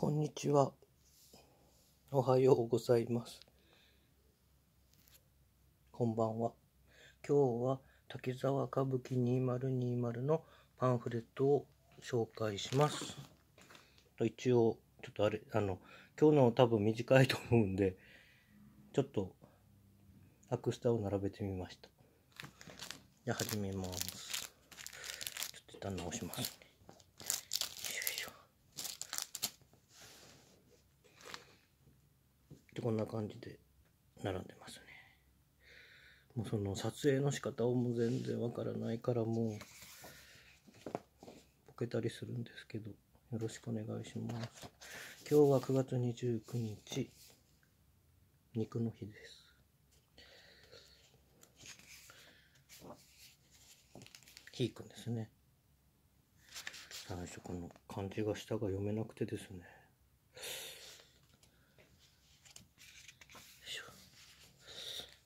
こんにちは。おはようございます。こんばんは。今日は滝沢歌舞伎2020のパンフレットを紹介します。一応、ちょっとあれ、あの、今日の多分短いと思うんで、ちょっと、アクスタを並べてみました。じゃあ始めます。ちょっと一旦直しますでこんな感じで並んでますねもうその撮影の仕方をも全然わからないからもうボケたりするんですけどよろしくお願いします今日は9月29日肉の日ですひーくんですね最初この漢字が下が読めなくてですね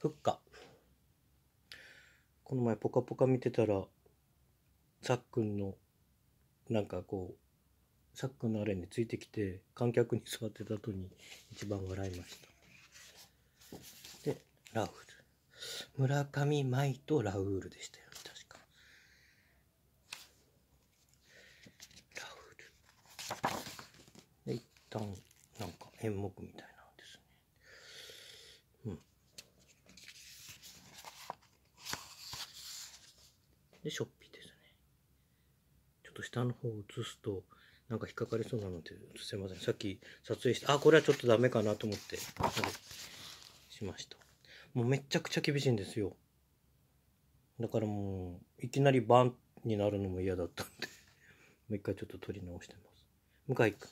ふっか。この前、ポカポカ見てたら、さっくんの、なんかこう、さっくんのあれについてきて、観客に座ってた後に一番笑いました。で、ラウール。村上舞とラウールでしたよ、ね、確か。ラウール。で、一旦、なんか演目みたいな。で、ショッピーですね。ちょっと下の方を映すと、なんか引っかかりそうなので、すいません。さっき撮影して、あ、これはちょっとダメかなと思って、しました。もうめちゃくちゃ厳しいんですよ。だからもう、いきなりバンになるのも嫌だったんでもう一回ちょっと撮り直してます。向井君。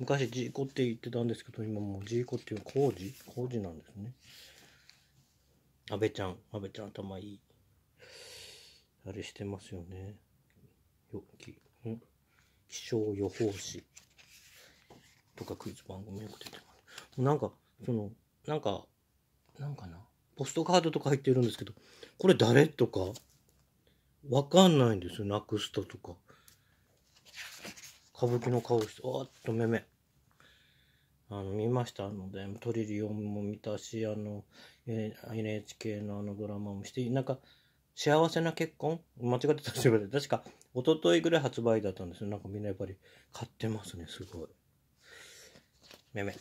昔、ジーコって言ってたんですけど、今もうジーコっていう工事工事なんですね。安倍ちゃん、安倍ちゃん頭いい。あれしてますよね。よき、ん気象予報士とかクイズ番組よく出てます。なんか、その、なんか、なんかな、ポストカードとか入ってるんですけど、これ誰とか、わかんないんですよ、なくすととか。歌舞伎の顔して、あっとめめ。あの、見ましたので、トリリオンも見たし、あの、NHK のあのドラマもして、なんか、幸せな結婚間違ってたす確か、一昨日ぐらい発売だったんですよ。なんかみんなやっぱり買ってますね、すごい。めめ。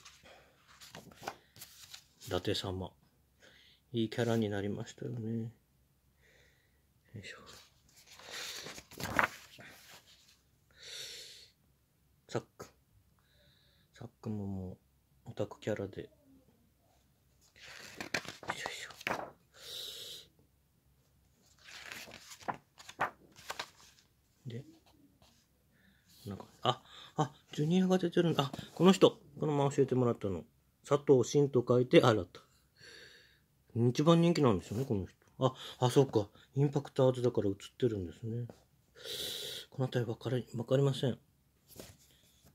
伊達様。いいキャラになりましたよね。よいしょ。サック。サックももう、オタクキャラでジュニアが出てるんだ。あ、この人。このまま教えてもらったの。佐藤慎と書いて、あらった。一番人気なんですよね、この人。あ、あ、そっか。インパクトアートだから映ってるんですね。この辺りわかり、わかりません。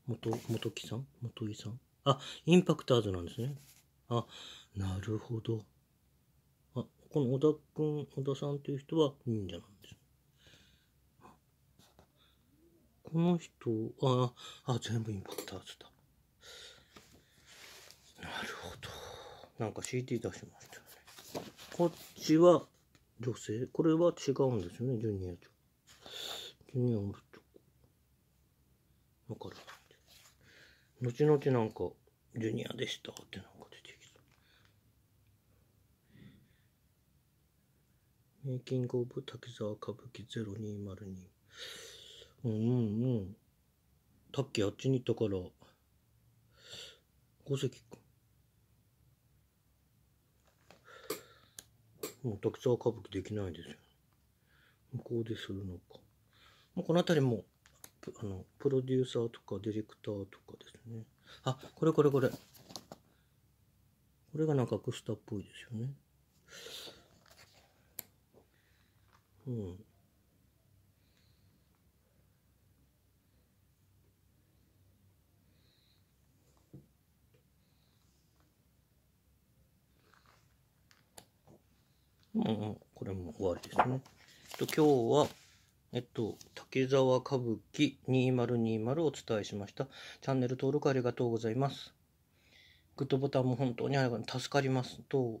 元、元木さん元木さんあ、インパクトアートなんですね。あ、なるほど。あ、この小田くん、小田さんという人は忍者なんですね。この人、あ、あ、全部インポクターズだ。なるほど。なんか CT 出しましたね。こっちは女性。これは違うんですよね、ジュニアと。ジュニアのと。わからない。後々なんか、ジュニアでしたってなんか出てきた。メイキングオブ滝沢歌舞伎0202。うんうん。さっきあっちに行ったから、五関かもう滝沢歌舞伎できないですよ。向こうでするのか。もうこの辺りも、あの、プロデューサーとかディレクターとかですね。あ、これこれこれ。これがなんかクスタっぽいですよね。うん。もう、これも終わりですね。と、今日は、えっと、竹沢歌舞伎2020をお伝えしました。チャンネル登録ありがとうございます。グッドボタンも本当にありがとう。助かります。と、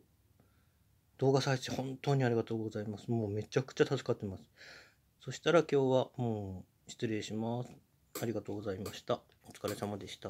動画再生本当にありがとうございます。もうめちゃくちゃ助かってます。そしたら今日はもう失礼します。ありがとうございました。お疲れ様でした。